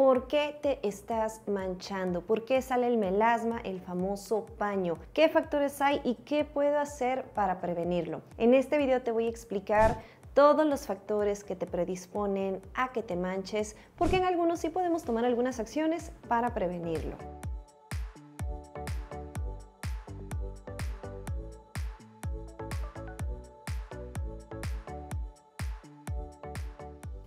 ¿Por qué te estás manchando? ¿Por qué sale el melasma, el famoso paño? ¿Qué factores hay y qué puedo hacer para prevenirlo? En este video te voy a explicar todos los factores que te predisponen a que te manches, porque en algunos sí podemos tomar algunas acciones para prevenirlo.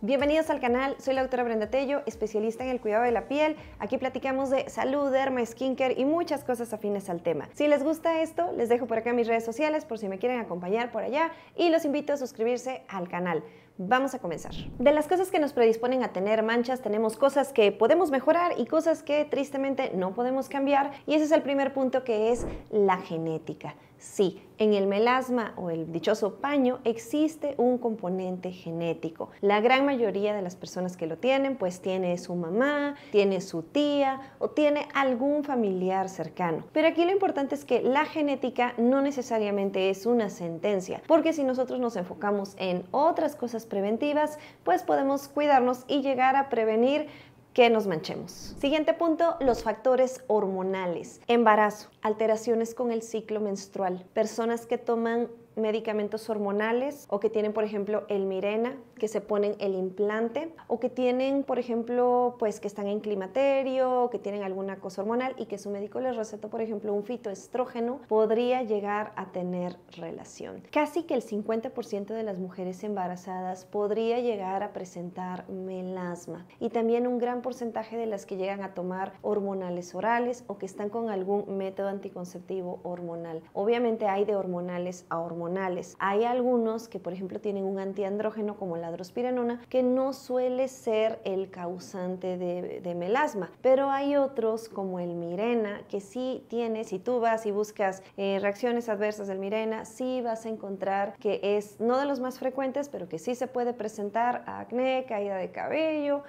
Bienvenidos al canal, soy la doctora Brenda Tello, especialista en el cuidado de la piel. Aquí platicamos de salud, derma, skincare y muchas cosas afines al tema. Si les gusta esto, les dejo por acá mis redes sociales por si me quieren acompañar por allá y los invito a suscribirse al canal. Vamos a comenzar. De las cosas que nos predisponen a tener manchas, tenemos cosas que podemos mejorar y cosas que tristemente no podemos cambiar y ese es el primer punto que es la genética. Sí, en el melasma o el dichoso paño existe un componente genético. La gran mayoría de las personas que lo tienen pues tiene su mamá, tiene su tía o tiene algún familiar cercano. Pero aquí lo importante es que la genética no necesariamente es una sentencia, porque si nosotros nos enfocamos en otras cosas preventivas pues podemos cuidarnos y llegar a prevenir que nos manchemos. Siguiente punto, los factores hormonales. Embarazo, alteraciones con el ciclo menstrual, personas que toman medicamentos hormonales o que tienen, por ejemplo, el Mirena, que se ponen el implante o que tienen, por ejemplo, pues que están en climaterio, o que tienen alguna cosa hormonal y que su médico les recetó, por ejemplo, un fitoestrógeno, podría llegar a tener relación. Casi que el 50% de las mujeres embarazadas podría llegar a presentar melasma y también un gran porcentaje de las que llegan a tomar hormonales orales o que están con algún método anticonceptivo hormonal. Obviamente hay de hormonales a hormonales hay algunos que, por ejemplo, tienen un antiandrógeno como la drospirenona, que no suele ser el causante de, melasma, pero hay otros como el mirena, que sí tiene, si tú vas y buscas eh, reacciones adversas del mirena, sí vas a encontrar que es no de los más frecuentes, pero que sí se puede presentar acné, caída de cabello,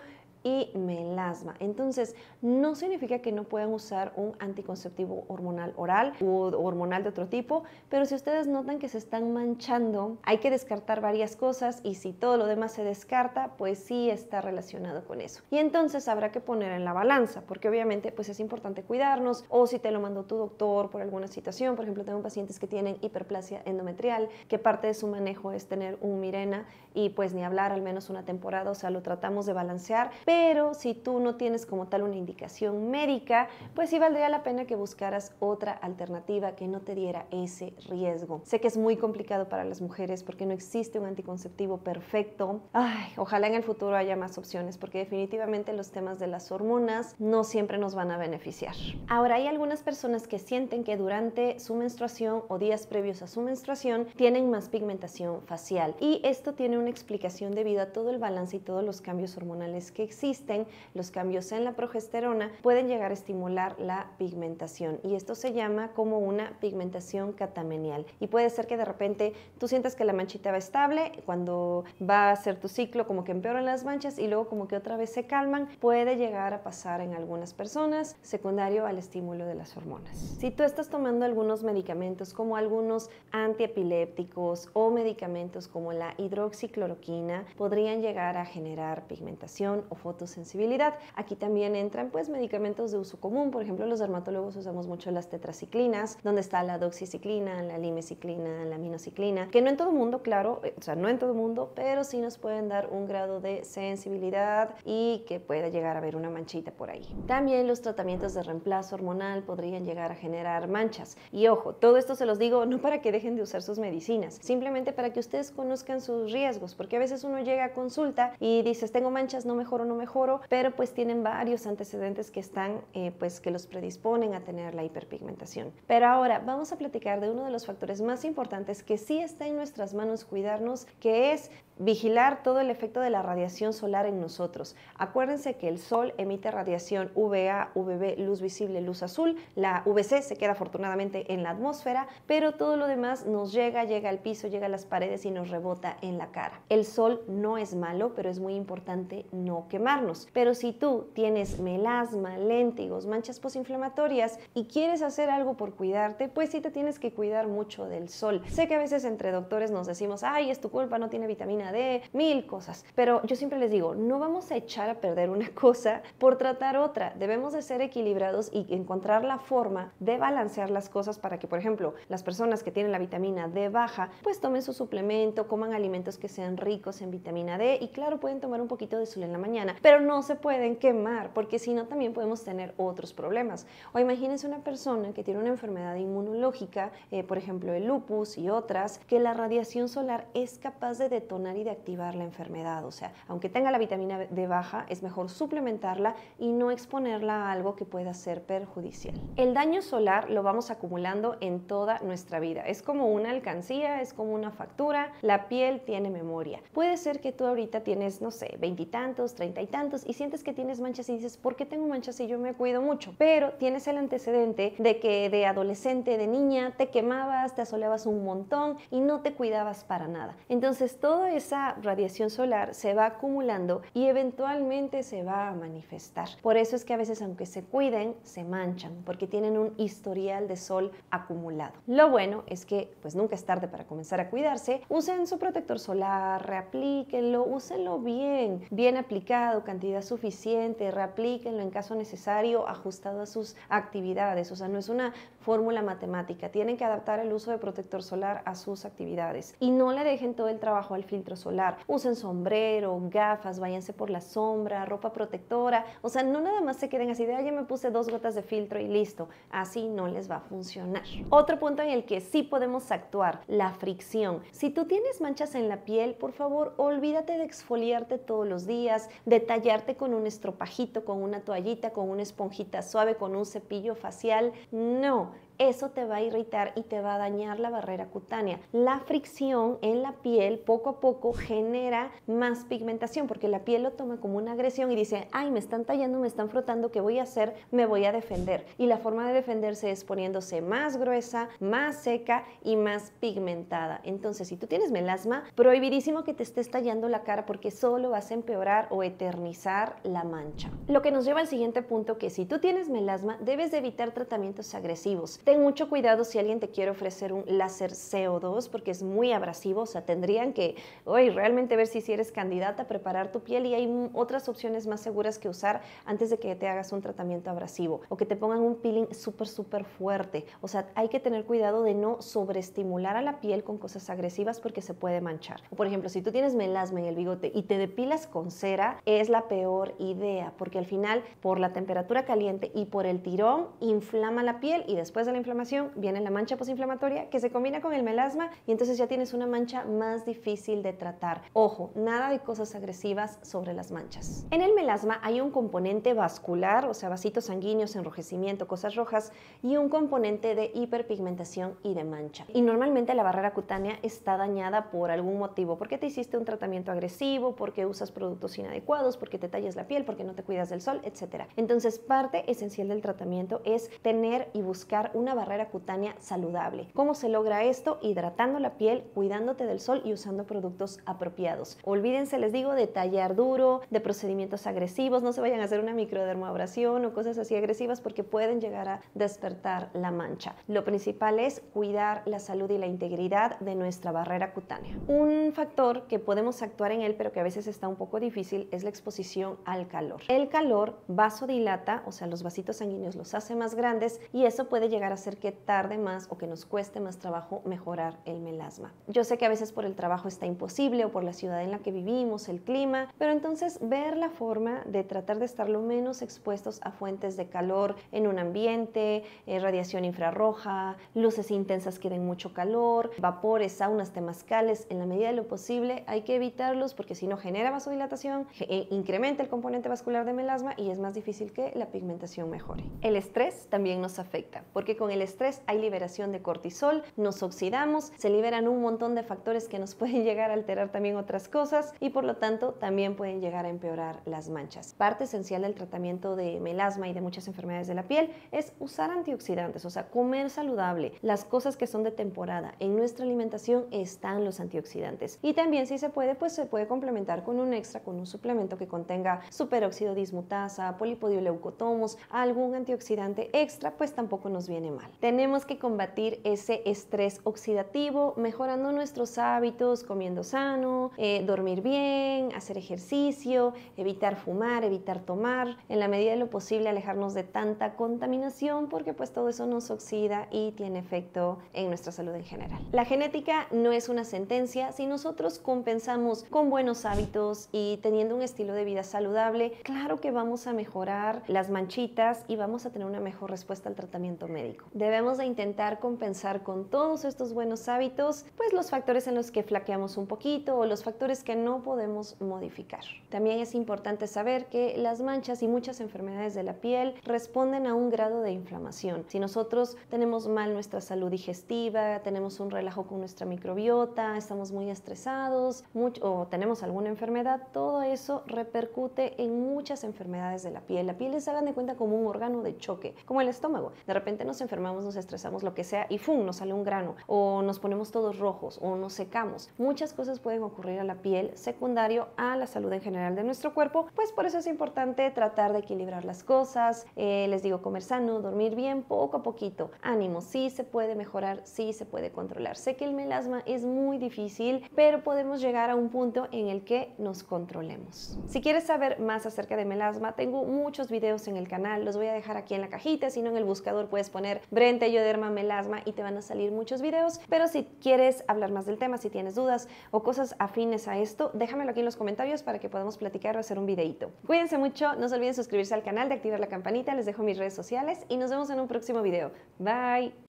y melasma. Entonces, no significa que no puedan usar un anticonceptivo hormonal oral o hormonal de otro tipo, pero si ustedes notan que se están manchando, hay que descartar varias cosas y si todo lo demás se descarta, pues sí está relacionado con eso. Y entonces habrá que poner en la balanza, porque obviamente pues es importante cuidarnos o si te lo mandó tu doctor por alguna situación, por ejemplo, tengo pacientes que tienen hiperplasia endometrial, que parte de su manejo es tener un mirena y pues ni hablar al menos una temporada, o sea, lo tratamos de balancear, pero si tú no tienes como tal una indicación médica, pues sí valdría la pena que buscaras otra alternativa que no te diera ese riesgo. Sé que es muy complicado para las mujeres porque no existe un anticonceptivo perfecto. Ay, ojalá en el futuro haya más opciones porque definitivamente los temas de las hormonas no siempre nos van a beneficiar. Ahora hay algunas personas que sienten que durante su menstruación o días previos a su menstruación tienen más pigmentación facial y esto tiene una explicación debido a todo el balance y todos los cambios hormonales que existen existen los cambios en la progesterona pueden llegar a estimular la pigmentación y esto se llama como una pigmentación catamenial y puede ser que de repente tú sientas que la manchita va estable, cuando va a ser tu ciclo como que empeoran las manchas y luego como que otra vez se calman, puede llegar a pasar en algunas personas secundario al estímulo de las hormonas. Si tú estás tomando algunos medicamentos como algunos antiepilépticos o medicamentos como la hidroxicloroquina, podrían llegar a generar pigmentación o fotosensibilidad. Aquí también entran pues medicamentos de uso común, por ejemplo los dermatólogos usamos mucho las tetraciclinas, donde está la doxiciclina, la limeciclina, la minociclina, que no en todo mundo, claro, eh, o sea, no en todo mundo, pero sí nos pueden dar un grado de sensibilidad y que pueda llegar a haber una manchita por ahí. También los tratamientos de reemplazo hormonal podrían llegar a generar manchas. Y ojo, todo esto se los digo no para que dejen de usar sus medicinas, simplemente para que ustedes conozcan sus riesgos, porque a veces uno llega a consulta y dices, tengo manchas, no mejoro, no mejoro pero pues tienen varios antecedentes que están, eh, pues que los predisponen a tener la hiperpigmentación. Pero ahora vamos a platicar de uno de los factores más importantes que sí está en nuestras manos cuidarnos, que es vigilar todo el efecto de la radiación solar en nosotros. Acuérdense que el sol emite radiación UVA, UVB, luz visible, luz azul, la VC se queda afortunadamente en la atmósfera, pero todo lo demás nos llega, llega al piso, llega a las paredes y nos rebota en la cara. El sol no es malo, pero es muy importante no quemarnos. Pero si tú tienes melasma, léntigos, manchas posinflamatorias y quieres hacer algo por cuidarte, pues sí te tienes que cuidar mucho del sol. Sé que a veces entre doctores nos decimos, ay, es tu culpa, no tiene vitamina de mil cosas. Pero yo siempre les digo, no vamos a echar a perder una cosa por tratar otra. Debemos de ser equilibrados y encontrar la forma de balancear las cosas para que, por ejemplo, las personas que tienen la vitamina D baja, pues tomen su suplemento, coman alimentos que sean ricos en vitamina D y claro, pueden tomar un poquito de sol en la mañana, pero no se pueden quemar porque si no también podemos tener otros problemas. O imagínense una persona que tiene una enfermedad inmunológica, eh, por ejemplo el lupus y otras, que la radiación solar es capaz de detonar de activar la enfermedad. O sea, aunque tenga la vitamina D baja, es mejor suplementarla y no exponerla a algo que pueda ser perjudicial. El daño solar lo vamos acumulando en toda nuestra vida. Es como una alcancía, es como una factura. La piel tiene memoria. Puede ser que tú ahorita tienes, no sé, veintitantos, treinta y tantos y sientes que tienes manchas y dices, ¿por qué tengo manchas si yo me cuido mucho? Pero tienes el antecedente de que de adolescente, de niña, te quemabas, te asoleabas un montón y no te cuidabas para nada. Entonces, todo es esa radiación solar se va acumulando y eventualmente se va a manifestar. Por eso es que a veces aunque se cuiden, se manchan porque tienen un historial de sol acumulado. Lo bueno es que pues nunca es tarde para comenzar a cuidarse. Usen su protector solar, reaplíquenlo, úsenlo bien, bien aplicado, cantidad suficiente, reaplíquenlo en caso necesario, ajustado a sus actividades. O sea, no es una fórmula matemática. Tienen que adaptar el uso de protector solar a sus actividades y no le dejen todo el trabajo al filtro solar. Usen sombrero, gafas, váyanse por la sombra, ropa protectora. O sea, no nada más se queden así de, ya me puse dos gotas de filtro y listo. Así no les va a funcionar. Otro punto en el que sí podemos actuar, la fricción. Si tú tienes manchas en la piel, por favor, olvídate de exfoliarte todos los días, de tallarte con un estropajito, con una toallita, con una esponjita suave, con un cepillo facial. No, eso te va a irritar y te va a dañar la barrera cutánea. La fricción en la piel poco a poco genera más pigmentación porque la piel lo toma como una agresión y dice, ay, me están tallando, me están frotando, ¿qué voy a hacer? Me voy a defender. Y la forma de defenderse es poniéndose más gruesa, más seca y más pigmentada. Entonces, si tú tienes melasma, prohibidísimo que te estés tallando la cara porque solo vas a empeorar o eternizar la mancha. Lo que nos lleva al siguiente punto, que si tú tienes melasma, debes de evitar tratamientos agresivos Ten mucho cuidado si alguien te quiere ofrecer un láser CO2 porque es muy abrasivo, o sea, tendrían que hoy realmente ver si, si eres candidata, a preparar tu piel y hay otras opciones más seguras que usar antes de que te hagas un tratamiento abrasivo o que te pongan un peeling súper, súper fuerte. O sea, hay que tener cuidado de no sobreestimular a la piel con cosas agresivas porque se puede manchar. Por ejemplo, si tú tienes melasma en el bigote y te depilas con cera, es la peor idea porque al final por la temperatura caliente y por el tirón inflama la piel y después de la inflamación, viene la mancha posinflamatoria que se combina con el melasma y entonces ya tienes una mancha más difícil de tratar. Ojo, nada de cosas agresivas sobre las manchas. En el melasma hay un componente vascular, o sea, vasitos sanguíneos, enrojecimiento, cosas rojas, y un componente de hiperpigmentación y de mancha. Y normalmente la barrera cutánea está dañada por algún motivo, porque te hiciste un tratamiento agresivo, porque usas productos inadecuados, porque te tallas la piel, porque no te cuidas del sol, etc. Entonces, parte esencial del tratamiento es tener y buscar una barrera cutánea saludable. ¿Cómo se logra esto? Hidratando la piel, cuidándote del sol y usando productos apropiados. Olvídense, les digo, de tallar duro, de procedimientos agresivos, no se vayan a hacer una microdermoabrasión o cosas así agresivas porque pueden llegar a despertar la mancha. Lo principal es cuidar la salud y la integridad de nuestra barrera cutánea. Un factor que podemos actuar en él, pero que a veces está un poco difícil, es la exposición al calor. El calor vasodilata, o sea, los vasitos sanguíneos los hace más grandes y eso puede llegar hacer que tarde más o que nos cueste más trabajo mejorar el melasma. Yo sé que a veces por el trabajo está imposible o por la ciudad en la que vivimos, el clima, pero entonces ver la forma de tratar de estar lo menos expuestos a fuentes de calor en un ambiente, eh, radiación infrarroja, luces intensas que den mucho calor, vapores, saunas, temascales en la medida de lo posible hay que evitarlos porque si no genera vasodilatación, eh, incrementa el componente vascular de melasma y es más difícil que la pigmentación mejore. El estrés también nos afecta porque con el estrés hay liberación de cortisol, nos oxidamos, se liberan un montón de factores que nos pueden llegar a alterar también otras cosas y por lo tanto también pueden llegar a empeorar las manchas. Parte esencial del tratamiento de melasma y de muchas enfermedades de la piel es usar antioxidantes, o sea, comer saludable. Las cosas que son de temporada en nuestra alimentación están los antioxidantes. Y también si se puede, pues se puede complementar con un extra, con un suplemento que contenga superóxido dismutasa, leucotomos algún antioxidante extra, pues tampoco nos viene mal. Tenemos que combatir ese estrés oxidativo mejorando nuestros hábitos, comiendo sano, eh, dormir bien, hacer ejercicio, evitar fumar, evitar tomar, en la medida de lo posible alejarnos de tanta contaminación porque pues todo eso nos oxida y tiene efecto en nuestra salud en general. La genética no es una sentencia, si nosotros compensamos con buenos hábitos y teniendo un estilo de vida saludable, claro que vamos a mejorar las manchitas y vamos a tener una mejor respuesta al tratamiento médico. Debemos de intentar compensar con todos estos buenos hábitos, pues los factores en los que flaqueamos un poquito o los factores que no podemos modificar. También es importante saber que las manchas y muchas enfermedades de la piel responden a un grado de inflamación. Si nosotros tenemos mal nuestra salud digestiva, tenemos un relajo con nuestra microbiota, estamos muy estresados o tenemos alguna enfermedad, todo eso repercute en muchas enfermedades de la piel. La piel es, hagan de cuenta, como un órgano de choque, como el estómago. De repente nos enfermamos, nos estresamos, lo que sea, y ¡fum! nos sale un grano, o nos ponemos todos rojos, o nos secamos. Muchas cosas pueden ocurrir a la piel secundario a la salud en general de nuestro cuerpo, pues por eso es importante tratar de equilibrar las cosas, eh, les digo, comer sano, dormir bien, poco a poquito, ánimo, sí se puede mejorar, sí se puede controlar. Sé que el melasma es muy difícil, pero podemos llegar a un punto en el que nos controlemos. Si quieres saber más acerca de melasma, tengo muchos videos en el canal, los voy a dejar aquí en la cajita, si no en el buscador puedes poner Brente, Yoderma, Melasma y te van a salir muchos videos. Pero si quieres hablar más del tema, si tienes dudas o cosas afines a esto, déjamelo aquí en los comentarios para que podamos platicar o hacer un videito. Cuídense mucho, no se olviden suscribirse al canal, de activar la campanita, les dejo mis redes sociales y nos vemos en un próximo video. Bye.